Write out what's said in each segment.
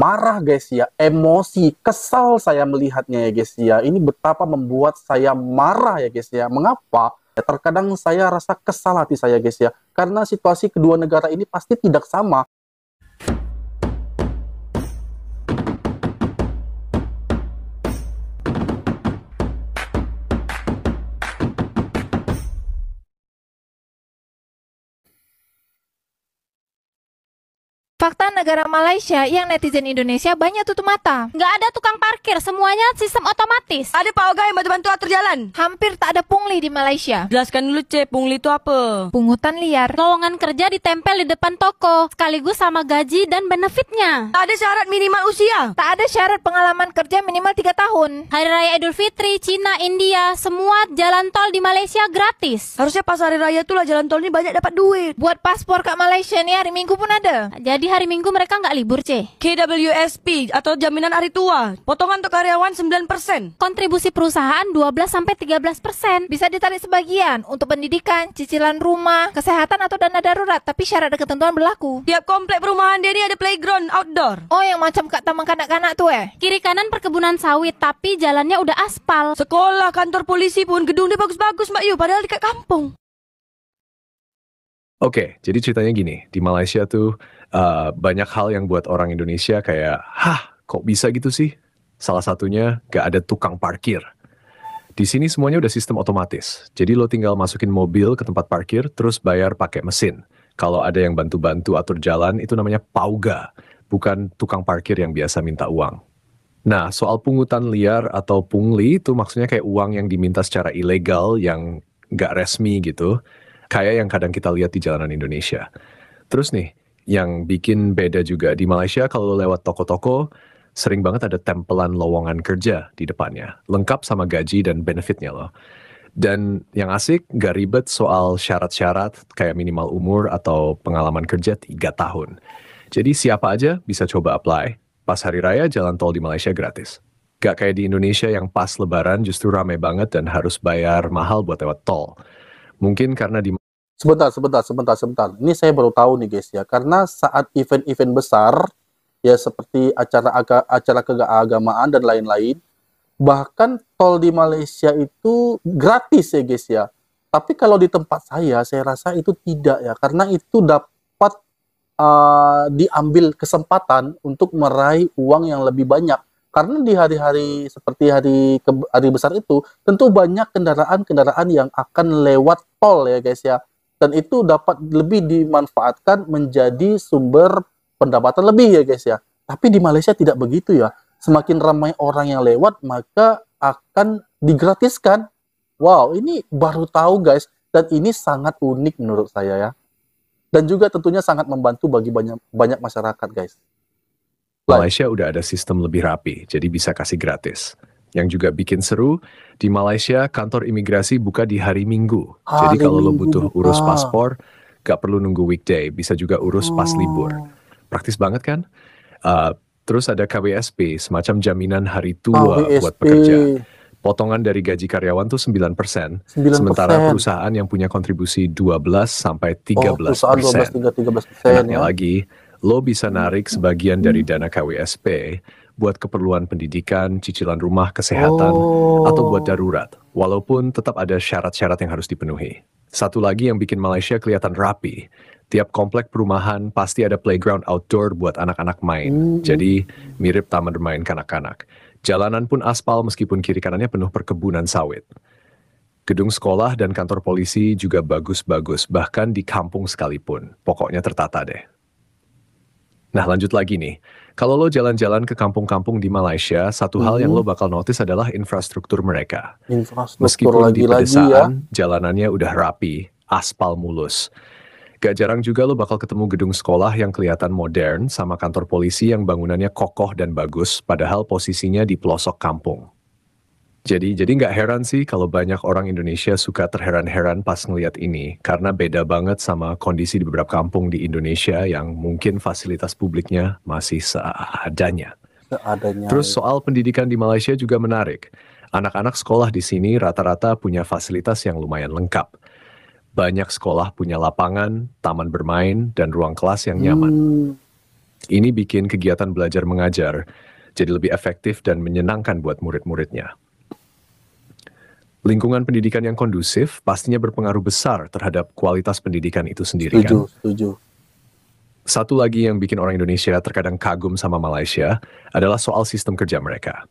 marah guys ya, emosi, kesal saya melihatnya ya guys ya. Ini betapa membuat saya marah ya guys ya. Mengapa? Ya, terkadang saya rasa kesal hati saya guys ya. Karena situasi kedua negara ini pasti tidak sama. Fakta negara Malaysia yang netizen Indonesia banyak tutup mata. Nggak ada tukang parkir, semuanya sistem otomatis. Ada Pak Oga yang bantu-bantu atur jalan. Hampir tak ada pungli di Malaysia. Jelaskan dulu cek pungli itu apa? Pungutan liar. Lowongan kerja ditempel di depan toko, sekaligus sama gaji dan benefitnya. Tak ada syarat minimal usia. Tak ada syarat pengalaman kerja minimal 3 tahun. Hari Raya Idul Fitri, Cina, India, semua jalan tol di Malaysia gratis. Harusnya pas hari raya itulah jalan tol ini banyak dapat duit. Buat paspor ke Malaysia nih hari Minggu pun ada. Jadi hari Minggu mereka nggak libur, C. KWSP atau jaminan hari tua, potongan untuk karyawan 9%. Kontribusi perusahaan 12-13%. Bisa ditarik sebagian untuk pendidikan, cicilan rumah, kesehatan atau dana darurat, tapi syarat dan ketentuan berlaku. Tiap komplek perumahan dia ini ada playground outdoor. Oh, yang macam kak taman kanak-kanak tuh eh? Kiri kanan perkebunan sawit, tapi jalannya udah aspal. Sekolah, kantor polisi pun gedungnya bagus-bagus, Mbak Yu, padahal dekat kampung. Oke, okay, jadi ceritanya gini, di Malaysia tuh uh, banyak hal yang buat orang Indonesia kayak, hah kok bisa gitu sih? Salah satunya gak ada tukang parkir. Di sini semuanya udah sistem otomatis. Jadi lo tinggal masukin mobil ke tempat parkir, terus bayar pakai mesin. Kalau ada yang bantu-bantu atur jalan, itu namanya pauga, bukan tukang parkir yang biasa minta uang. Nah, soal pungutan liar atau pungli itu maksudnya kayak uang yang diminta secara ilegal yang gak resmi gitu. Kayak yang kadang kita lihat di jalanan Indonesia. Terus nih, yang bikin beda juga di Malaysia kalau lewat toko-toko sering banget ada tempelan lowongan kerja di depannya lengkap sama gaji dan benefitnya loh dan yang asik gak ribet soal syarat-syarat kayak minimal umur atau pengalaman kerja tiga tahun jadi siapa aja bisa coba apply pas hari raya jalan tol di Malaysia gratis Gak kayak di Indonesia yang pas lebaran justru ramai banget dan harus bayar mahal buat lewat tol. Mungkin karena di Sebentar, sebentar, sebentar, sebentar. Ini saya baru tahu nih guys ya, karena saat event-event besar ya seperti acara aga, acara keagamaan dan lain-lain, bahkan tol di Malaysia itu gratis ya guys ya. Tapi kalau di tempat saya, saya rasa itu tidak ya, karena itu dapat uh, diambil kesempatan untuk meraih uang yang lebih banyak. Karena di hari-hari seperti hari hari besar itu, tentu banyak kendaraan-kendaraan yang akan lewat tol ya guys ya dan itu dapat lebih dimanfaatkan menjadi sumber pendapatan lebih ya guys ya. Tapi di Malaysia tidak begitu ya. Semakin ramai orang yang lewat maka akan digratiskan. Wow, ini baru tahu guys dan ini sangat unik menurut saya ya. Dan juga tentunya sangat membantu bagi banyak banyak masyarakat guys. Malaysia udah ada sistem lebih rapi, jadi bisa kasih gratis yang juga bikin seru, di Malaysia kantor imigrasi buka di hari Minggu. Ah, hari Jadi kalau lo butuh buka. urus paspor, gak perlu nunggu weekday, bisa juga urus pas oh. libur. Praktis banget kan? Uh, terus ada KWSP, semacam jaminan hari tua KWSP. buat pekerja. Potongan dari gaji karyawan tuh 9%, 9%. sementara perusahaan yang punya kontribusi 12 sampai 13%. Oh, perusahaan persen. Enaknya ya. lagi, lo bisa narik sebagian dari dana KWSP buat keperluan pendidikan, cicilan rumah, kesehatan, oh. atau buat oh. darurat. Walaupun tetap ada syarat-syarat yang harus dipenuhi. Satu lagi yang bikin Malaysia kelihatan rapi, tiap komplek perumahan pasti ada playground outdoor buat anak-anak main. Mm -hmm. Jadi mirip taman bermain kanak-kanak. Jalanan pun aspal meskipun kiri kanannya penuh perkebunan sawit. Gedung sekolah dan kantor polisi juga bagus-bagus, bahkan di kampung sekalipun. Pokoknya tertata deh. Nah lanjut lagi nih, kalau lo jalan-jalan ke kampung-kampung di Malaysia, satu hmm. hal yang mhm. lo bakal notice adalah infrastruktur mereka. Infrastruktur Meskipun lagi, di pedesaan, lagi ya. jalanannya udah rapi, aspal mulus. Gak jarang juga lo bakal ketemu gedung sekolah yang kelihatan modern sama kantor polisi yang bangunannya kokoh dan bagus, padahal posisinya di pelosok kampung. Jadi jadi nggak heran sih kalau banyak orang Indonesia suka terheran-heran pas ngeliat ini karena beda banget sama kondisi di beberapa kampung di Indonesia yang mungkin fasilitas publiknya masih seadanya. Seadanya. Terus soal pendidikan di Malaysia juga menarik. Anak-anak sekolah di sini rata-rata punya fasilitas yang lumayan lengkap. Banyak sekolah punya lapangan, taman bermain, dan ruang kelas yang nyaman. Hmm. Ini bikin kegiatan belajar mengajar jadi lebih efektif dan menyenangkan buat murid-muridnya lingkungan pendidikan yang kondusif pastinya berpengaruh besar terhadap kualitas pendidikan itu sendiri kan? setuju, kan. Setuju. Satu lagi yang bikin orang Indonesia terkadang kagum sama Malaysia adalah soal sistem kerja mereka.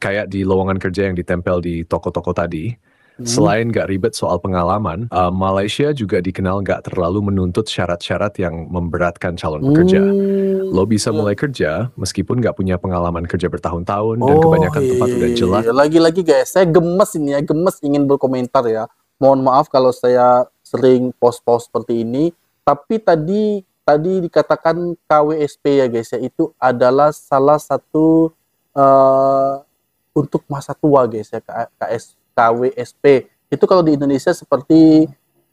Kayak di lowongan kerja yang ditempel di toko-toko tadi, Hmm. Selain gak ribet soal pengalaman, uh, Malaysia juga dikenal gak terlalu menuntut syarat-syarat yang memberatkan calon pekerja. Hmm. Lo bisa mulai kerja meskipun gak punya pengalaman kerja bertahun-tahun oh, dan kebanyakan tempat iya, udah iya, jelas. Iya. Lagi-lagi guys, saya gemes ini ya, gemes ingin berkomentar ya. Mohon maaf kalau saya sering post-post seperti ini, tapi tadi tadi dikatakan KWSP ya guys ya itu adalah salah satu uh, untuk masa tua guys ya KS KWSP. Itu kalau di Indonesia seperti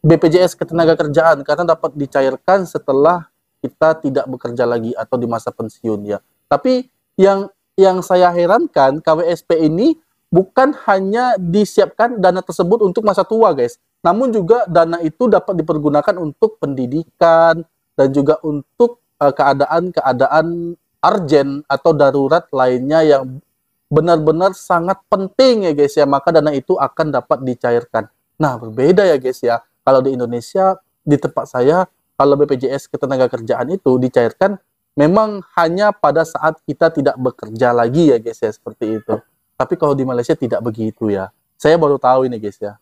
BPJS Ketenagakerjaan karena dapat dicairkan setelah kita tidak bekerja lagi atau di masa pensiun ya. Tapi yang yang saya herankan KWSP ini bukan hanya disiapkan dana tersebut untuk masa tua, guys. Namun juga dana itu dapat dipergunakan untuk pendidikan dan juga untuk eh, keadaan-keadaan uh, arjen atau darurat lainnya yang benar-benar sangat penting ya guys ya maka dana itu akan dapat dicairkan nah berbeda ya guys ya kalau di Indonesia di tempat saya kalau BPJS ketenaga kerjaan itu dicairkan memang hanya pada saat kita tidak bekerja lagi ya guys ya seperti itu tapi kalau di Malaysia tidak begitu ya saya baru tahu ini guys ya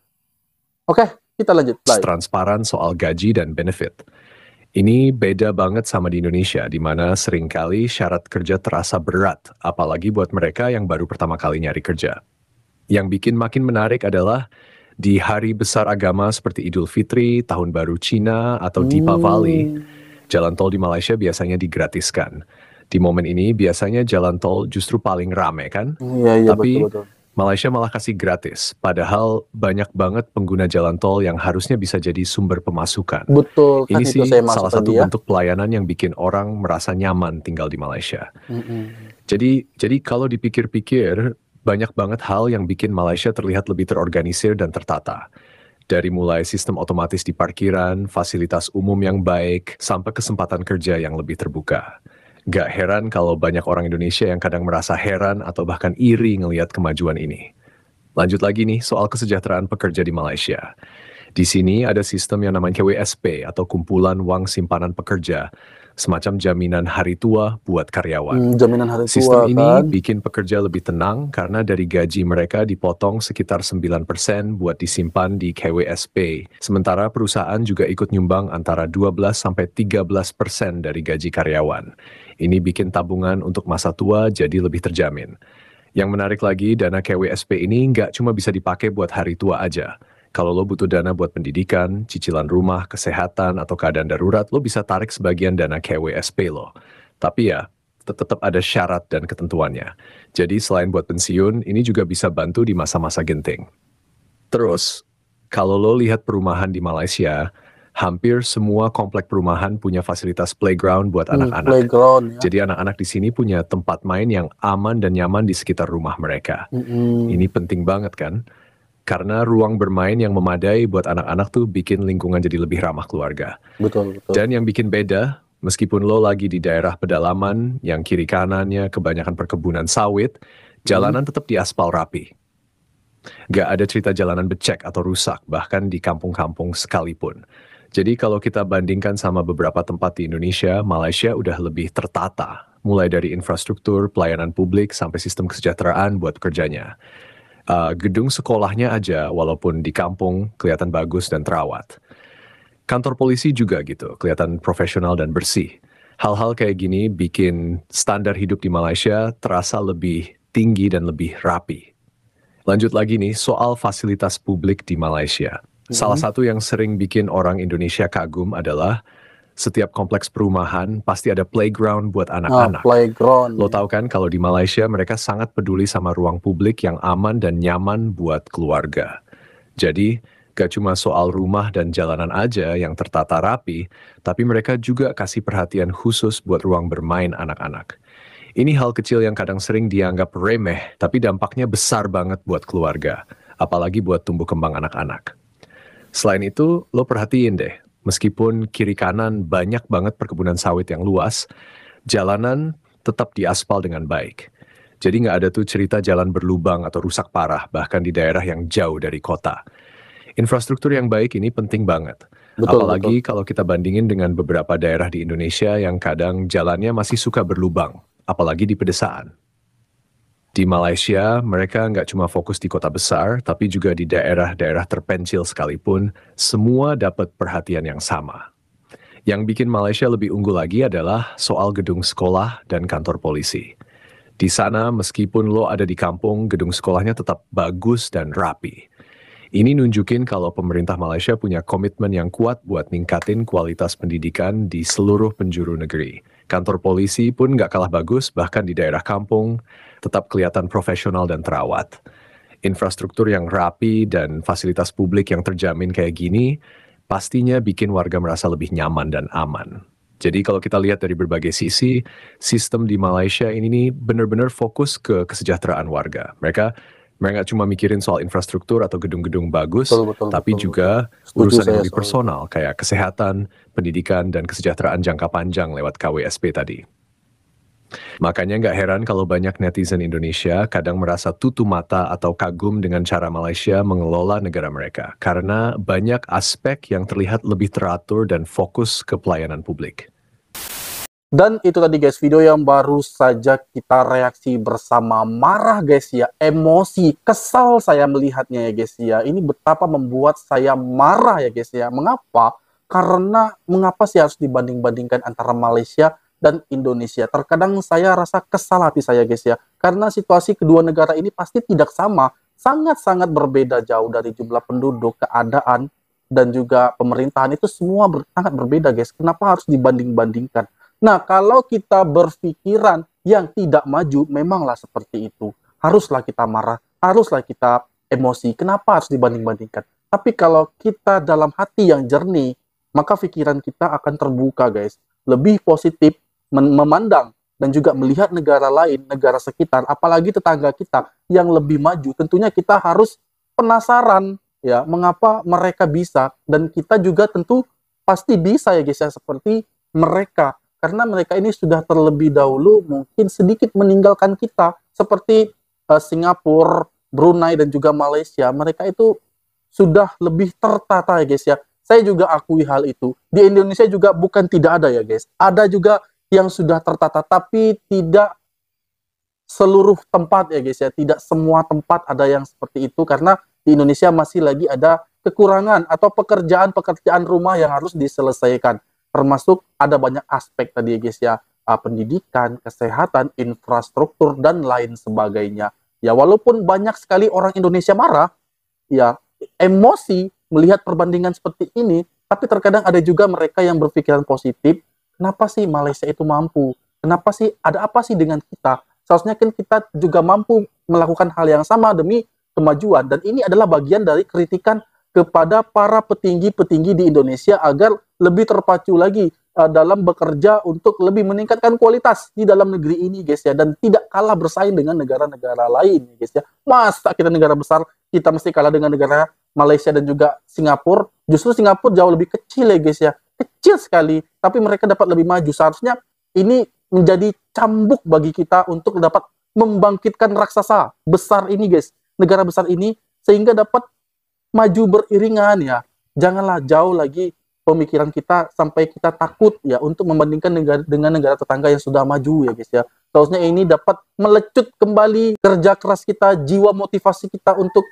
oke kita lanjut transparan soal gaji dan benefit ini beda banget sama di Indonesia, di mana seringkali syarat kerja terasa berat, apalagi buat mereka yang baru pertama kali nyari kerja. Yang bikin makin menarik adalah di hari besar agama seperti Idul Fitri, Tahun Baru Cina, atau Deepavali, jalan tol di Malaysia biasanya digratiskan. Di momen ini biasanya jalan tol justru paling rame kan? Iya, iya, Tapi betul, betul Malaysia malah kasih gratis, padahal banyak banget pengguna jalan tol yang harusnya bisa jadi sumber pemasukan. Betul. Kan Ini kan sih saya salah satu ya. bentuk pelayanan yang bikin orang merasa nyaman tinggal di Malaysia. Mm -hmm. Jadi, jadi kalau dipikir-pikir, banyak banget hal yang bikin Malaysia terlihat lebih terorganisir dan tertata. Dari mulai sistem otomatis di parkiran, fasilitas umum yang baik, sampai kesempatan kerja yang lebih terbuka. Gak heran kalau banyak orang Indonesia yang kadang merasa heran atau bahkan iri ngelihat kemajuan ini. Lanjut lagi nih soal kesejahteraan pekerja di Malaysia. Di sini ada sistem yang namanya KWSP atau Kumpulan Uang Simpanan Pekerja, semacam jaminan hari tua buat karyawan. Hmm, jaminan hari tua. Sistem ini kan? bikin pekerja lebih tenang karena dari gaji mereka dipotong sekitar 9% buat disimpan di KWSP. Sementara perusahaan juga ikut nyumbang antara 12 sampai 13% dari gaji karyawan. Ini bikin tabungan untuk masa tua jadi lebih terjamin. Yang menarik lagi, dana KWSP ini nggak cuma bisa dipakai buat hari tua aja. Kalau lo butuh dana buat pendidikan, cicilan rumah, kesehatan, atau keadaan darurat, lo bisa tarik sebagian dana KWSP lo. Tapi ya, tetap ada syarat dan ketentuannya. Jadi selain buat pensiun, ini juga bisa bantu di masa-masa genting. Terus, kalau lo lihat perumahan di Malaysia, hampir semua komplek perumahan punya fasilitas playground buat hmm, anak-anak. Hmm, Ya. Jadi anak-anak di sini punya tempat main yang aman dan nyaman di sekitar rumah mereka. Hmm. Ini penting banget kan? Karena ruang bermain yang memadai buat anak-anak tuh bikin lingkungan jadi lebih ramah keluarga. Betul, betul. Dan yang bikin beda, meskipun lo lagi di daerah pedalaman yang kiri kanannya kebanyakan perkebunan sawit, hmm. jalanan hmm. tetap diaspal rapi. Gak ada cerita jalanan becek atau rusak, bahkan di kampung-kampung sekalipun. Jadi kalau kita bandingkan sama beberapa tempat di Indonesia, Malaysia udah lebih tertata, mulai dari infrastruktur, pelayanan publik, sampai sistem kesejahteraan buat kerjanya. Uh, gedung sekolahnya aja, walaupun di kampung, kelihatan bagus dan terawat. Kantor polisi juga gitu, kelihatan profesional dan bersih. Hal-hal kayak gini bikin standar hidup di Malaysia terasa lebih tinggi dan lebih rapi. Lanjut lagi nih, soal fasilitas publik di Malaysia. Salah satu yang sering bikin orang Indonesia kagum adalah setiap kompleks perumahan pasti ada playground buat ah, anak-anak. Ah, playground. Lo tau kan kalau di Malaysia mereka sangat peduli sama ruang publik yang aman dan nyaman buat keluarga. Jadi, gak cuma soal rumah dan jalanan aja yang tertata rapi, tapi mereka juga kasih perhatian khusus buat ruang bermain anak-anak. Ini hal kecil yang kadang sering dianggap remeh, tapi dampaknya besar banget buat keluarga, apalagi buat tumbuh kembang anak-anak. Selain itu, lo perhatiin deh, meskipun kiri kanan banyak banget perkebunan sawit yang luas, jalanan tetap diaspal dengan baik. Jadi nggak ada tuh cerita jalan berlubang atau rusak parah, bahkan di daerah yang jauh dari kota. Infrastruktur yang baik ini penting banget. Betul, Apalagi betul. kalau kita bandingin dengan beberapa daerah di Indonesia yang kadang jalannya masih suka berlubang, apalagi di pedesaan di Malaysia mereka nggak cuma fokus di kota besar, tapi juga di daerah-daerah terpencil sekalipun, semua dapat perhatian yang sama. Yang bikin Malaysia lebih unggul lagi adalah soal gedung sekolah dan kantor polisi. Di sana, meskipun lo ada di kampung, gedung sekolahnya tetap bagus dan rapi. Ini nunjukin kalau pemerintah Malaysia punya komitmen yang kuat buat ningkatin kualitas pendidikan di seluruh penjuru negeri. Kantor polisi pun nggak kalah bagus, bahkan di daerah kampung, tetap kelihatan profesional dan terawat. Infrastruktur yang rapi dan fasilitas publik yang terjamin kayak gini, pastinya bikin warga merasa lebih nyaman dan aman. Jadi kalau kita lihat dari berbagai sisi, sistem di Malaysia ini benar-benar fokus ke kesejahteraan warga. Mereka mereka cuma mikirin soal infrastruktur atau gedung-gedung bagus, betul, betul, tapi betul, juga betul. urusan yang lebih personal soal. kayak kesehatan, pendidikan, dan kesejahteraan jangka panjang lewat KWSP tadi. Makanya nggak heran kalau banyak netizen Indonesia kadang merasa tutu mata atau kagum dengan cara Malaysia mengelola negara mereka, karena banyak aspek yang terlihat lebih teratur dan fokus ke pelayanan publik. Dan itu tadi guys video yang baru saja kita reaksi bersama marah guys ya, emosi, kesal saya melihatnya ya guys ya. Ini betapa membuat saya marah ya guys ya. Mengapa? Karena mengapa sih harus dibanding-bandingkan antara Malaysia dan Indonesia. Terkadang saya rasa kesal hati saya guys ya. Karena situasi kedua negara ini pasti tidak sama, sangat-sangat berbeda jauh dari jumlah penduduk, keadaan, dan juga pemerintahan itu semua sangat berbeda guys. Kenapa harus dibanding-bandingkan? Nah, kalau kita berpikiran yang tidak maju, memanglah seperti itu. Haruslah kita marah, haruslah kita emosi. Kenapa harus dibanding-bandingkan? Tapi kalau kita dalam hati yang jernih, maka pikiran kita akan terbuka, guys. Lebih positif memandang dan juga melihat negara lain, negara sekitar, apalagi tetangga kita yang lebih maju. Tentunya kita harus penasaran ya, mengapa mereka bisa dan kita juga tentu pasti bisa ya guys ya seperti mereka karena mereka ini sudah terlebih dahulu mungkin sedikit meninggalkan kita seperti uh, Singapura, Brunei dan juga Malaysia. Mereka itu sudah lebih tertata ya guys ya. Saya juga akui hal itu. Di Indonesia juga bukan tidak ada ya guys. Ada juga yang sudah tertata tapi tidak seluruh tempat ya guys ya. Tidak semua tempat ada yang seperti itu karena di Indonesia masih lagi ada kekurangan atau pekerjaan-pekerjaan rumah yang harus diselesaikan termasuk ada banyak aspek tadi ya guys ya uh, pendidikan, kesehatan, infrastruktur dan lain sebagainya. Ya walaupun banyak sekali orang Indonesia marah, ya emosi melihat perbandingan seperti ini, tapi terkadang ada juga mereka yang berpikiran positif, kenapa sih Malaysia itu mampu? Kenapa sih ada apa sih dengan kita? Seharusnya kan kita juga mampu melakukan hal yang sama demi kemajuan dan ini adalah bagian dari kritikan kepada para petinggi-petinggi di Indonesia agar lebih terpacu lagi uh, dalam bekerja untuk lebih meningkatkan kualitas di dalam negeri ini guys ya dan tidak kalah bersaing dengan negara-negara lain guys ya. Masa kita negara besar kita mesti kalah dengan negara Malaysia dan juga Singapura. Justru Singapura jauh lebih kecil ya guys ya. Kecil sekali tapi mereka dapat lebih maju. Seharusnya ini menjadi cambuk bagi kita untuk dapat membangkitkan raksasa besar ini guys. Negara besar ini sehingga dapat maju beriringan ya. Janganlah jauh lagi pemikiran kita sampai kita takut ya untuk membandingkan negara, dengan negara tetangga yang sudah maju ya guys ya. Seharusnya ini dapat melecut kembali kerja keras kita, jiwa motivasi kita untuk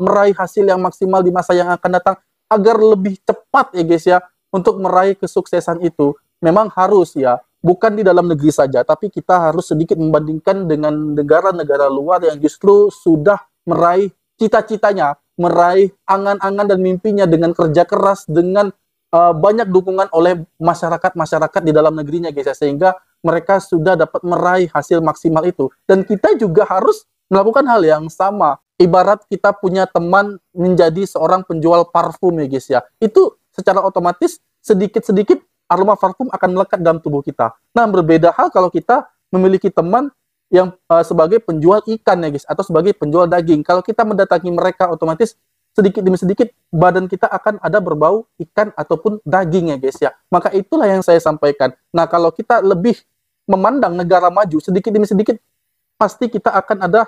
meraih hasil yang maksimal di masa yang akan datang agar lebih cepat ya guys ya untuk meraih kesuksesan itu memang harus ya bukan di dalam negeri saja tapi kita harus sedikit membandingkan dengan negara-negara luar yang justru sudah meraih cita-citanya meraih angan-angan dan mimpinya dengan kerja keras, dengan uh, banyak dukungan oleh masyarakat-masyarakat di dalam negerinya guys ya sehingga mereka sudah dapat meraih hasil maksimal itu dan kita juga harus melakukan hal yang sama ibarat kita punya teman menjadi seorang penjual parfum ya guys ya itu secara otomatis sedikit-sedikit aroma parfum akan melekat dalam tubuh kita nah berbeda hal kalau kita memiliki teman yang uh, sebagai penjual ikan ya guys atau sebagai penjual daging. Kalau kita mendatangi mereka otomatis sedikit demi sedikit badan kita akan ada berbau ikan ataupun daging ya guys ya. Maka itulah yang saya sampaikan. Nah, kalau kita lebih memandang negara maju sedikit demi sedikit pasti kita akan ada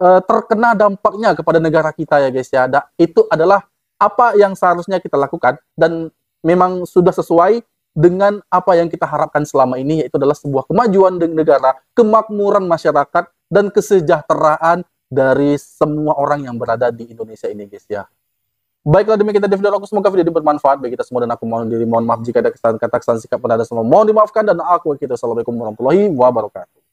uh, terkena dampaknya kepada negara kita ya guys ya. Da, itu adalah apa yang seharusnya kita lakukan dan memang sudah sesuai dengan apa yang kita harapkan selama ini yaitu adalah sebuah kemajuan negara, kemakmuran masyarakat dan kesejahteraan dari semua orang yang berada di Indonesia ini guys ya. Baiklah demikian kita video aku semoga video ini bermanfaat bagi kita semua dan aku mohon diri mohon maaf jika ada kesalahan kata kesalahan sikap pada semua mohon dimaafkan dan aku kita assalamualaikum warahmatullahi wabarakatuh.